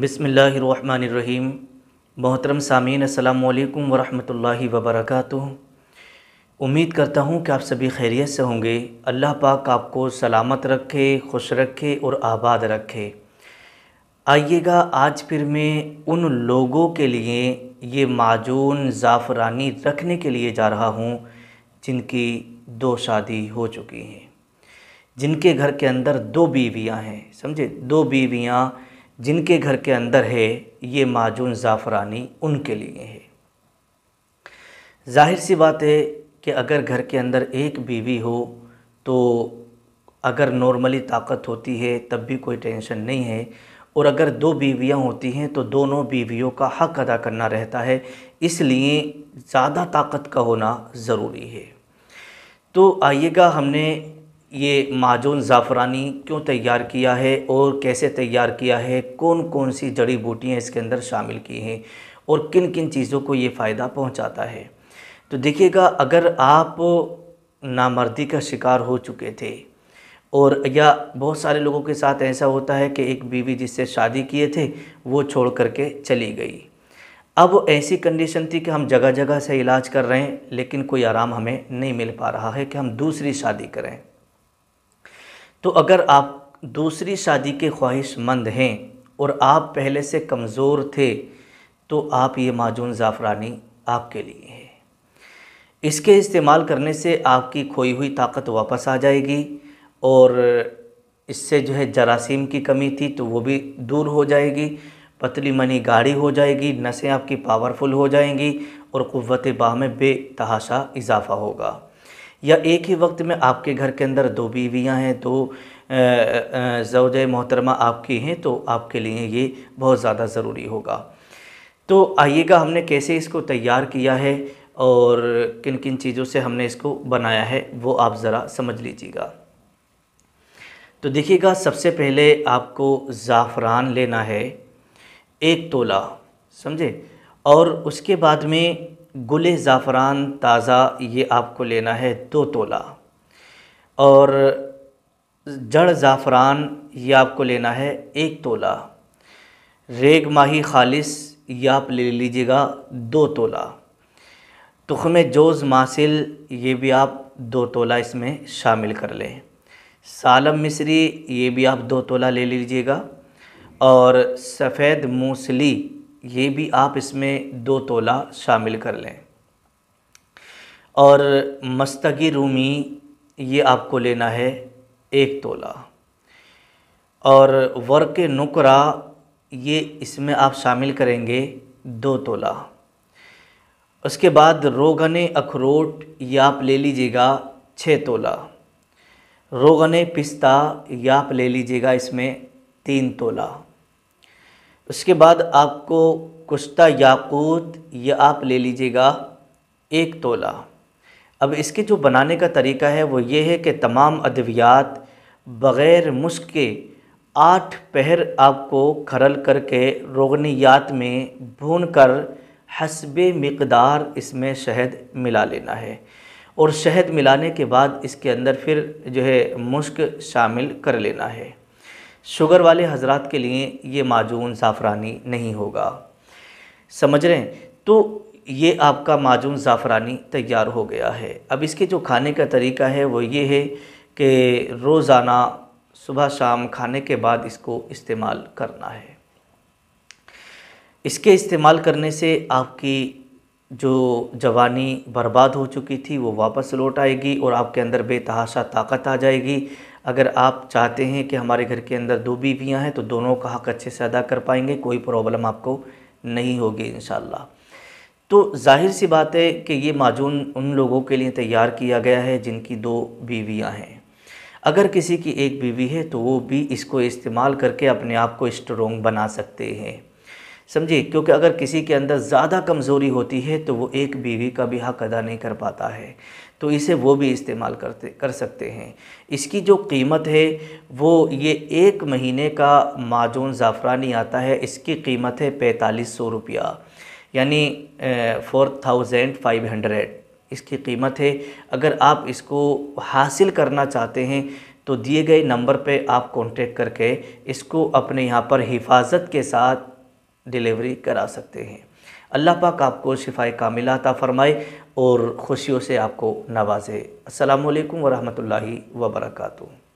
बिसमीम मोहतरम सामीन अल्लाम वरहमल वबरक उम्मीद करता हूँ कि आप सभी खैरियत से होंगे अल्लाह पाक आपको सलामत रखे खुश रखे और आबाद रखे आइएगा आज फिर मैं उन लोगों के लिए ये माजून ज़ाफ़रानी रखने के लिए जा रहा हूँ जिनकी दो शादी हो चुकी हैं जिनके घर के अंदर दो बीवियाँ हैं समझे दो बीवियाँ जिनके घर के अंदर है ये माजून ज़ाफ़रानी उनके लिए है जाहिर सी बात है कि अगर घर के अंदर एक बीवी हो तो अगर नॉर्मली ताकत होती है तब भी कोई टेंशन नहीं है और अगर दो बीवियां होती हैं तो दोनों बीवियों का हक अदा करना रहता है इसलिए ज़्यादा ताकत का होना ज़रूरी है तो आइएगा हमने ये माजून ज़ाफ़रानी क्यों तैयार किया है और कैसे तैयार किया है कौन कौन सी जड़ी बूटियाँ इसके अंदर शामिल की हैं और किन किन चीज़ों को ये फ़ायदा पहुँचाता है तो देखिएगा अगर आप नामर्दी का शिकार हो चुके थे और या बहुत सारे लोगों के साथ ऐसा होता है कि एक बीवी जिससे शादी किए थे वो छोड़ करके चली गई अब ऐसी कंडीशन थी कि हम जगह जगह से इलाज कर रहे हैं लेकिन कोई आराम हमें नहीं मिल पा रहा है कि हम दूसरी शादी करें तो अगर आप दूसरी शादी के ख्वाहिशमंद हैं और आप पहले से कमज़ोर थे तो आप ये माजून ज़ाफ़रानी आपके लिए है इसके इस्तेमाल करने से आपकी खोई हुई ताकत वापस आ जाएगी और इससे जो है जरासीम की कमी थी तो वो भी दूर हो जाएगी पतली मनी गाढ़ी हो जाएगी नसें आपकी पावरफुल हो जाएंगी और क़वत बाह में बेतहाशा इजाफ़ा होगा या एक ही वक्त में आपके घर के अंदर दो बीवियां हैं दो जवज मोहतरमा आपकी हैं तो आपके लिए ये बहुत ज़्यादा ज़रूरी होगा तो आइएगा हमने कैसे इसको तैयार किया है और किन किन चीज़ों से हमने इसको बनाया है वो आप ज़रा समझ लीजिएगा तो देखिएगा सबसे पहले आपको ज़ाफ़रान लेना है एक तोला समझे और उसके बाद में गुल ज़ाफ़रान ताज़ा ये आपको लेना है दो तोला और जड़ ज़ाफ़रान ये आपको लेना है एक तोला रेग माही खालिस ये आप ले लीजिएगा दो तोला तुख़म जोज़ मासिल ये भी आप दो तोला इसमें शामिल कर लें सालम मिस्री ये भी आप दो तोला ले लीजिएगा और सफ़ेद मूसली ये भी आप इसमें दो तोला शामिल कर लें और मस्तगी रूमी ये आपको लेना है एक तोला और वर्क नुकरा ये इसमें आप शामिल करेंगे दो तोला उसके बाद रोगन अखरोट ये आप ले लीजिएगा छः तोला रोगन पिस्ता ये आप ले लीजिएगा इसमें तीन तोला उसके बाद आपको कुश्ता याकूत ये या आप ले लीजिएगा एक तोला अब इसके जो बनाने का तरीका है वो ये है कि तमाम अद्वियात बग़ैर मुश्क के आठ पहर आपको खरल करके रोगनियात में भून कर हसब मकदार इसमें शहद मिला लेना है और शहद मिलाने के बाद इसके अंदर फिर जो है मुश्क शामिल कर लेना है शुगर वाले हजरात के लिए ये माजून ज़ाफ़रानी नहीं होगा समझ रहे हैं तो ये आपका माजून ज़ाफ़रानी तैयार हो गया है अब इसके जो खाने का तरीका है वो ये है कि रोज़ाना सुबह शाम खाने के बाद इसको इस्तेमाल करना है इसके इस्तेमाल करने से आपकी जो जवानी बर्बाद हो चुकी थी वो वापस लौट आएगी और आपके अंदर बेतहाशा ताकत आ जाएगी अगर आप चाहते हैं कि हमारे घर के अंदर दो बीवियाँ हैं तो दोनों का हक अच्छे से अदा कर पाएंगे कोई प्रॉब्लम आपको नहीं होगी इन तो जाहिर सी बात है कि ये माजून उन लोगों के लिए तैयार किया गया है जिनकी दो बीवियाँ हैं अगर किसी की एक बीवी है तो वो भी इसको इस्तेमाल करके अपने आप को स्ट्रोंग बना सकते हैं समझिए क्योंकि अगर किसी के अंदर ज़्यादा कमज़ोरी होती है तो वो एक बीवी का भी हक अदा नहीं कर पाता है तो इसे वो भी इस्तेमाल करते कर सकते हैं इसकी जो कीमत है वो ये एक महीने का माजून ज़ाफ़रानी आता है इसकी कीमत है पैंतालीस सौ रुपया यानी फ़ोर थाउजेंड फाइव हंड्रेड इसकी कीमत है अगर आप इसको हासिल करना चाहते हैं तो दिए गए नंबर पे आप कांटेक्ट करके इसको अपने यहाँ पर हिफाजत के साथ डिलीवरी करा सकते हैं अल्लाह पाक आपको शिफाई कामिलता फ़रमाए और ख़ुशियों से आपको नवाजे अल्लाम वरहमल वर्का